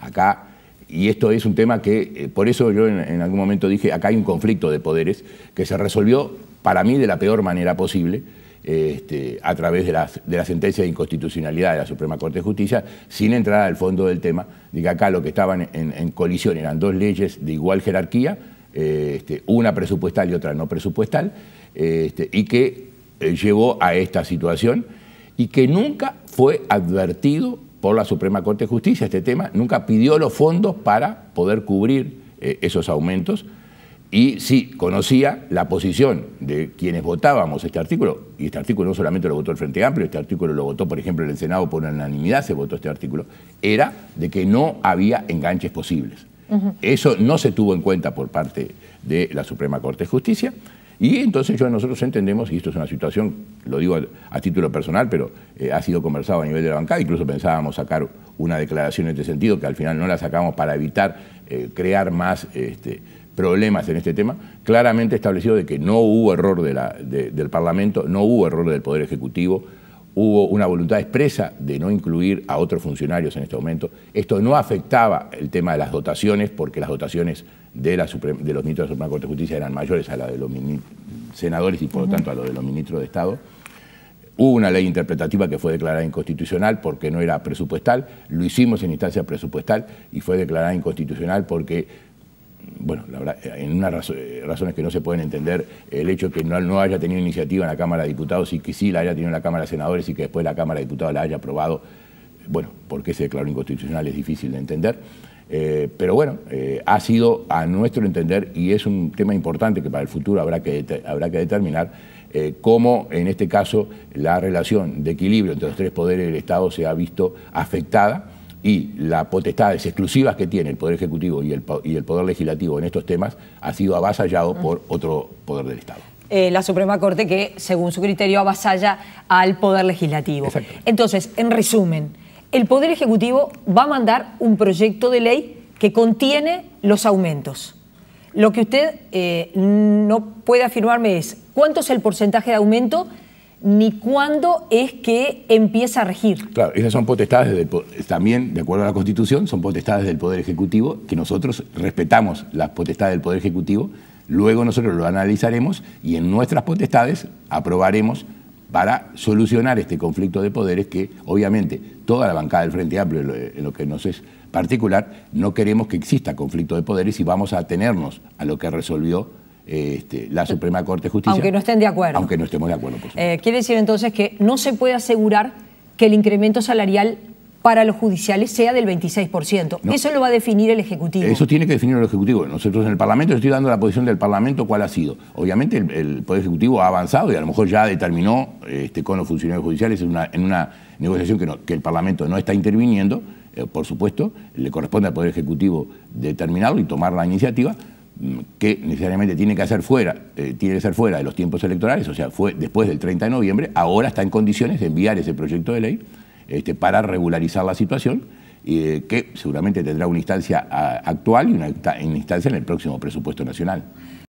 Acá, y esto es un tema que, eh, por eso yo en, algún momento dije, acá hay un conflicto de poderes que se resolvió para mí de la peor manera posible. Este, a través de la, sentencia de inconstitucionalidad de la Suprema Corte de Justicia, sin entrar al fondo del tema, de que acá lo que estaban en, colisión eran dos leyes de igual jerarquía, eh, este, una presupuestal y otra no presupuestal, este, y que eh, llevó a esta situación y que nunca fue advertido por la Suprema Corte de Justicia este tema, nunca pidió los fondos para poder cubrir eh, esos aumentos. Y sí, conocía la posición de quienes votábamos este artículo, y este artículo no solamente lo votó el Frente Amplio, este artículo lo votó, por ejemplo, el Senado por unanimidad, se votó este artículo, era de que no había enganches posibles. Eso no se tuvo en cuenta por parte de la Suprema Corte de Justicia. Y entonces nosotros entendemos, y esto es una situación, lo digo a, título personal, pero eh, ha sido conversado a nivel de la bancada, incluso pensábamos sacar una declaración en este sentido, que al final no la sacamos para evitar eh, crear más este, problemas en este tema, claramente establecido de que no hubo error del Parlamento, no hubo error del Poder Ejecutivo, hubo una voluntad expresa de no incluir a otros funcionarios en este momento. Esto no afectaba el tema de las dotaciones, porque las dotaciones de, los ministros de la Suprema Corte de Justicia eran mayores a las de los senadores y por lo tanto a los de los ministros de Estado. Hubo una ley interpretativa que fue declarada inconstitucional porque no era presupuestal, lo hicimos en instancia presupuestal y fue declarada inconstitucional porque bueno, eh, en unas eh, razones que no se pueden entender, el hecho de que no, haya tenido iniciativa en la Cámara de Diputados y que sí la haya tenido en la Cámara de Senadores y que después la Cámara de Diputados la haya aprobado, bueno, porque qué se declaró inconstitucional es difícil de entender. Eh, pero bueno, ha sido a nuestro entender, y es un tema importante que para el futuro habrá que, habrá que determinar, cómo en este caso la relación de equilibrio entre los tres poderes del Estado se ha visto afectada y las potestades exclusivas que tiene el Poder Ejecutivo y el, Poder Legislativo en estos temas ha sido avasallado por otro poder del Estado. Eh, la Suprema Corte que, según su criterio, avasalla al Poder Legislativo. Entonces, en resumen, el Poder Ejecutivo va a mandar un proyecto de ley que contiene los aumentos. Lo que usted eh, no puede afirmarme es cuánto es el porcentaje de aumento ni cuándo es que empieza a regir. Claro, esas son potestades también, de acuerdo a la Constitución, son potestades del Poder Ejecutivo, que nosotros respetamos las potestades del Poder Ejecutivo, luego nosotros lo analizaremos y en nuestras potestades aprobaremos para solucionar este conflicto de poderes que obviamente toda la bancada del Frente Amplio, en lo que nos es particular, no queremos que exista conflicto de poderes y vamos a atenernos a lo que resolvió este, la Suprema Corte de Justicia. Aunque no estén de acuerdo. Aunque no estemos de acuerdo, eh, quiere decir entonces que no se puede asegurar que el incremento salarial para los judiciales sea del 26%. Eso lo va a definir el Ejecutivo. Eso tiene que definir el Ejecutivo. Nosotros en el Parlamento, estoy dando la posición del Parlamento, cuál ha sido. Obviamente el, Poder Ejecutivo ha avanzado y a lo mejor ya determinó este, con los funcionarios judiciales en una, negociación que, el Parlamento no está interviniendo, eh, por supuesto, le corresponde al Poder Ejecutivo determinarlo y tomar la iniciativa, que necesariamente tiene que hacer fuera, eh, tiene ser fuera de los tiempos electorales, o sea, fue después del 30 de noviembre, ahora está en condiciones de enviar ese proyecto de ley este, para regularizar la situación, eh, que seguramente tendrá una instancia ah, actual y una instancia en el próximo presupuesto nacional.